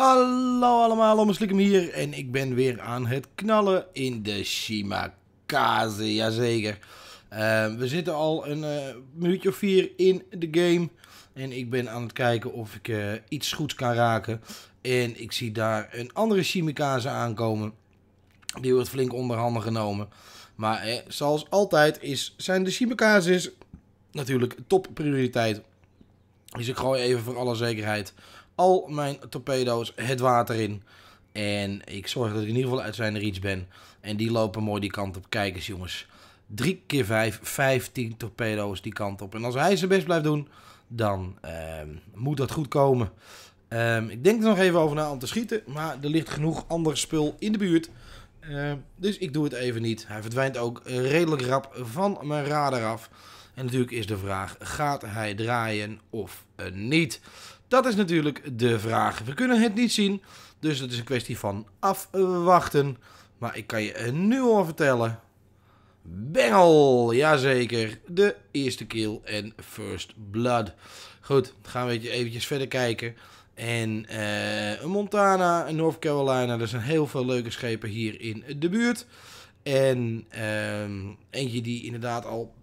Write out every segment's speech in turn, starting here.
Hallo allemaal, Omeslikum hier en ik ben weer aan het knallen in de Shimakaze, jazeker. Uh, we zitten al een eh, minuutje of vier in de game en ik ben aan het kijken of ik eh, iets goeds kan raken. En ik zie daar een andere Shimakaze aankomen, die wordt flink onderhanden genomen. Maar eh, zoals altijd is, zijn de Shimakazes natuurlijk top prioriteit. Dus ik gooi even voor alle zekerheid al mijn torpedo's het water in. En ik zorg dat ik in ieder geval uit zijn reach ben. En die lopen mooi die kant op. Kijk eens jongens. 3 keer 5, 15 torpedo's die kant op. En als hij zijn best blijft doen, dan ehm, moet dat goed komen. Ehm, ik denk er nog even over na om te schieten. Maar er ligt genoeg ander spul in de buurt. Ehm, dus ik doe het even niet. Hij verdwijnt ook redelijk rap van mijn radar af. En natuurlijk is de vraag: gaat hij draaien of eh, niet? Dat is natuurlijk de vraag. We kunnen het niet zien, dus het is een kwestie van afwachten. Maar ik kan je nu al vertellen. Bengel, jazeker. De eerste kill en first blood. Goed, gaan we eventjes verder kijken. En eh, Montana, North Carolina, er zijn heel veel leuke schepen hier in de buurt. En ehm, eentje die inderdaad al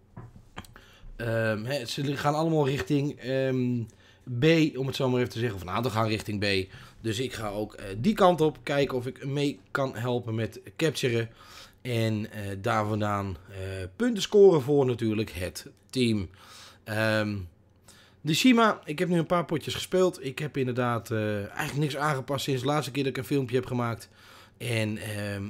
Ehm, ze gaan allemaal richting ehm, B, om het zo maar even te zeggen. Of een aantal gaan richting B. Dus ik ga ook eh, die kant op kijken of ik mee kan helpen met capturen. En eh, daar vandaan eh, punten scoren voor natuurlijk het team. Ehm, de Shima, ik heb nu een paar potjes gespeeld. Ik heb inderdaad eigenlijk niks aangepast sinds de laatste keer dat ik een filmpje heb gemaakt. En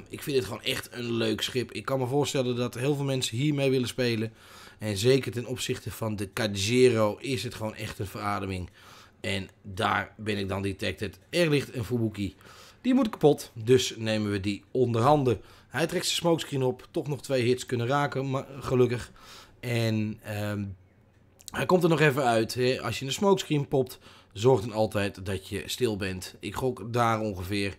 ik vind het gewoon echt een leuk schip. Ik kan me voorstellen dat heel veel mensen hiermee willen spelen. En zeker ten opzichte van de Cajero is het gewoon echt een verademing. En daar ben ik dan detected. Er ligt een Fubuki. Die moet kapot, dus nemen we die onderhanden. Hij trekt zijn smokescreen op. Toch nog twee hits kunnen raken, maar gelukkig. En ehm, hij komt er nog even uit. Hè? Als je een smokescreen popt, zorgt dan altijd dat je stil bent. Ik gok daar ongeveer.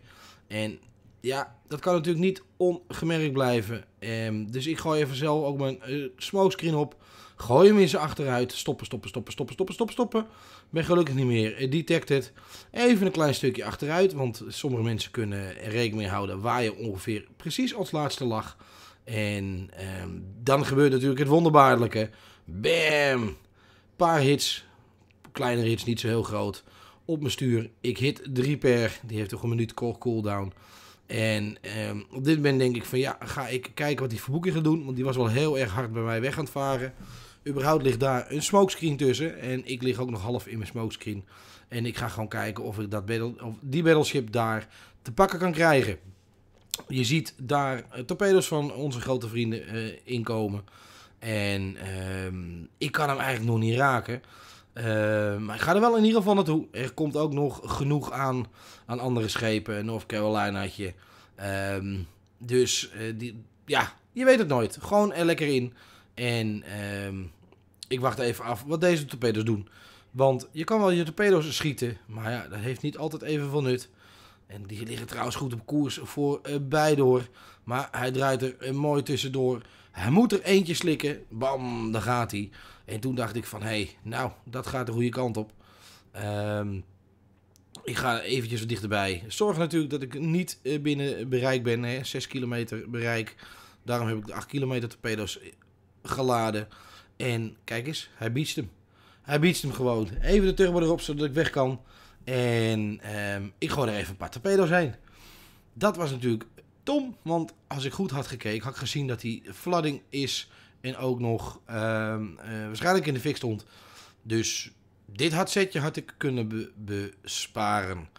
En ja, dat kan natuurlijk niet ongemerkt blijven. Ehm, dus ik gooi even zelf ook mijn uh, smokescreen op. Gooi hem in zijn achteruit. Stoppen, stoppen, stoppen, stoppen, stoppen, stoppen, stoppen. Ben gelukkig niet meer eh, detected. Even een klein stukje achteruit. Want sommige mensen kunnen er rekening mee houden waar je ongeveer precies als laatste lag. En ehm, dan gebeurt natuurlijk het wonderbaarlijke. Bam! Paar hits. Kleine hits, niet zo heel groot. Op mijn stuur. Ik hit 3 per. Die heeft toch een minuut cooldown. En ehm, op dit moment denk ik van ja, ga ik kijken wat die Verboeking gaat doen. Want die was wel heel erg hard bij mij weg aan het varen. Überhaupt ligt daar een smokescreen tussen. En ik lig ook nog half in mijn smokescreen. En ik ga gewoon kijken of ik dat of die battleship daar te pakken kan krijgen. Je ziet daar eh, torpedo's van onze grote vrienden uh, inkomen. En ehm, ik kan hem eigenlijk nog niet raken. Ehm, maar ik ga er wel in ieder geval naartoe. Er komt ook nog genoeg aan, aan andere schepen. North Carolina je. Ehm, dus eh, die, ja, je weet het nooit. Gewoon er lekker in. En ehm, ik wacht even af wat deze torpedo's doen. Want je kan wel je torpedo's schieten. Maar ja, dat heeft niet altijd even veel nut. En die liggen trouwens goed op koers voor eh, beide Maar hij draait er eh, mooi tussendoor. Hij moet er eentje slikken. Bam, daar gaat hij. En toen dacht ik van, hé, hey, nou, dat gaat de goede kant op. Ehm, ik ga eventjes wat dichterbij. Zorg natuurlijk dat ik niet eh, binnen bereik ben. Hè. 6 kilometer bereik. Daarom heb ik de 8 kilometer torpedo's geladen. En kijk eens, hij biedt hem. Hij biedt hem gewoon. Even de turbo erop, zodat ik weg kan. En ehm, ik gooi er even een paar torpedo's heen. Dat was natuurlijk dom, want als ik goed had gekeken, had ik gezien dat die flooding is en ook nog ehm, eh, waarschijnlijk in de fik stond. Dus dit hardsetje had ik kunnen besparen.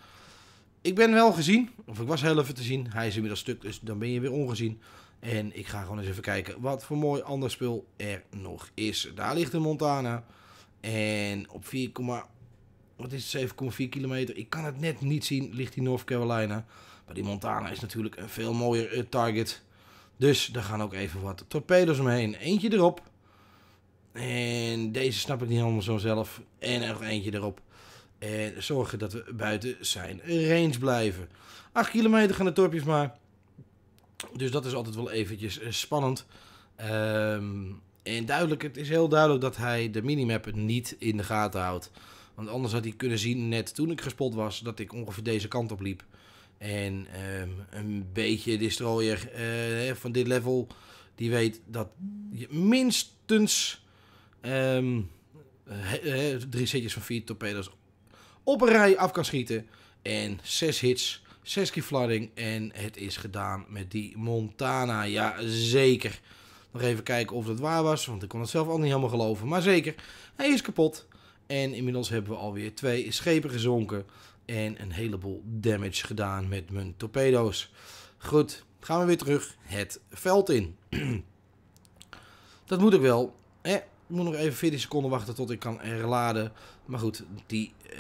Ik ben wel gezien, of ik was heel even te zien. Hij is inmiddels stuk, dus dan ben je weer ongezien. En ik ga gewoon eens even kijken wat voor mooi ander spul er nog is. Daar ligt de Montana. En op 4, wat is 7,4 kilometer. Ik kan het net niet zien, ligt die North Carolina. Maar die Montana is natuurlijk een veel mooier eh, target. Dus daar gaan ook even wat torpedo's omheen. Eentje erop. En deze snap ik niet helemaal zo zelf. En nog eentje erop. En zorgen dat we buiten zijn range blijven. 8 kilometer gaan de torpjes maar. Dus dat is altijd wel eventjes eh, spannend. Ehm, en duidelijk, het is heel duidelijk dat hij de minimap niet in de gaten houdt. Want anders had hij kunnen zien, net toen ik gespot was, dat ik ongeveer deze kant op liep. En ehm, een beetje destroyer eh, van dit level, die weet dat je minstens ehm, eh, drie setjes van vier torpedo's op een rij af kan schieten. En zes hits, zes keer flooding en het is gedaan met die Montana. Ja, zeker. Nog even kijken of dat waar was, want ik kon het zelf al niet helemaal geloven. Maar zeker, hij is kapot. En inmiddels hebben we alweer twee schepen gezonken. En een heleboel damage gedaan met mijn torpedo's. Goed, gaan we weer terug het veld in. Dat moet ik wel. ik moet nog even 40 seconden wachten tot ik kan herladen. Maar goed, die, eh,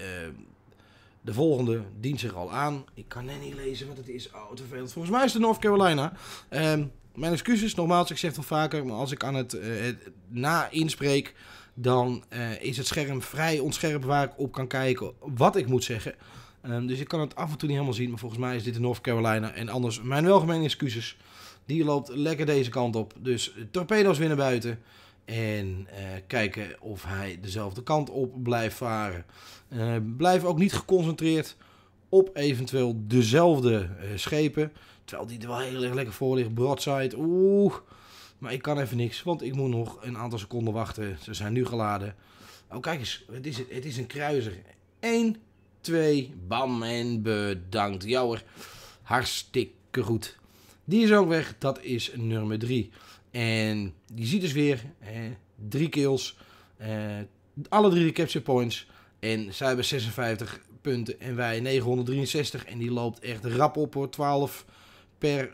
de volgende dient zich al aan. Ik kan net niet lezen, wat het is oh, te vervelend. Volgens mij is het North Carolina. Uh, mijn excuses, nogmaals, ik zeg het al vaker. Maar als ik aan het, eh, het na-inspreek, dan eh, is het scherm vrij onscherp waar ik op kan kijken wat ik moet zeggen. Ehm, dus ik kan het af en toe niet helemaal zien, maar volgens mij is dit in North Carolina. En anders, mijn welgemeende excuses. Die loopt lekker deze kant op. Dus torpedo's weer naar buiten. En eh, kijken of hij dezelfde kant op blijft varen. Ehm, blijf ook niet geconcentreerd op eventueel dezelfde eh, schepen. Terwijl die er wel heel erg lekker voor ligt. Broadside. Oeh. Maar ik kan even niks, want ik moet nog een aantal seconden wachten. Ze zijn nu geladen. Oh, kijk eens, het is, het is een kruiser. 1, 2, bam en bedankt. Ja hartstikke goed. Die is ook weg, dat is nummer 3. En je ziet dus weer eh, drie kills, eh, alle drie de capture points. En zij hebben 56 punten en wij 963. En die loopt echt rap op hoor. 12 per,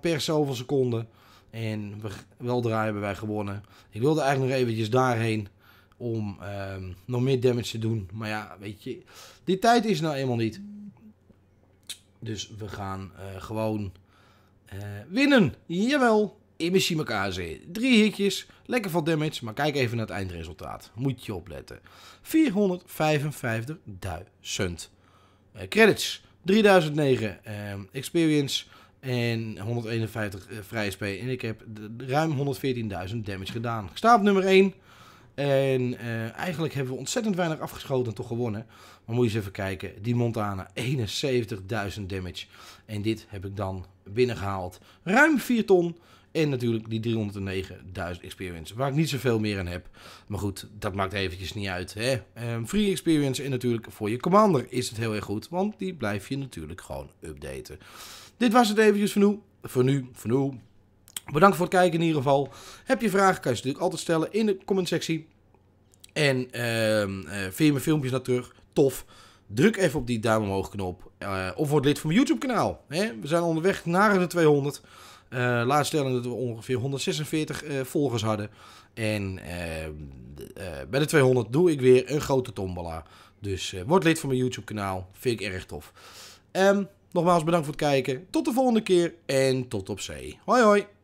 per zoveel seconden. En we, weldra hebben wij gewonnen. Ik wilde eigenlijk nog eventjes daarheen om ehm, nog meer damage te doen. Maar ja, weet je, die tijd is nou eenmaal niet. Dus we gaan eh, gewoon eh, winnen. Jawel, elkaar Kaze. Drie hitjes, lekker veel damage, maar kijk even naar het eindresultaat. Moet je opletten. 455.000 uh, eh, credits. 3009 ehm, experience. En 151 eh, vrije SP. En ik heb ruim 114.000 damage gedaan. Ik sta op nummer 1. En eh, eigenlijk hebben we ontzettend weinig afgeschoten en toch gewonnen. Maar moet je eens even kijken. Die Montana, 71.000 damage. En dit heb ik dan binnengehaald. Ruim 4 ton. En natuurlijk die 309.000 experience. Waar ik niet zoveel meer aan heb. Maar goed, dat maakt eventjes niet uit. Hè? Ehm, free experience en natuurlijk voor je commander is het heel erg goed. Want die blijf je natuurlijk gewoon updaten. Dit was het eventjes voor nu. Voor nu, voor nu. Bedankt voor het kijken in ieder geval. Heb je vragen, kan je ze natuurlijk altijd stellen in de commentsectie. En ehm, eh, vind je mijn filmpjes naar nou terug? Tof. Druk even op die duim omhoog knop. Eh, of word lid van mijn YouTube kanaal. Hè? We zijn onderweg naar de 200. Laatst eh, laat stellen dat we ongeveer 146 volgers hadden. En ehm, bij de 200 doe ik weer een grote tombola. Dus word lid van mijn YouTube kanaal. Vind ik erg tof. Ehm, Nogmaals bedankt voor het kijken. Tot de volgende keer en tot op zee. Hoi hoi.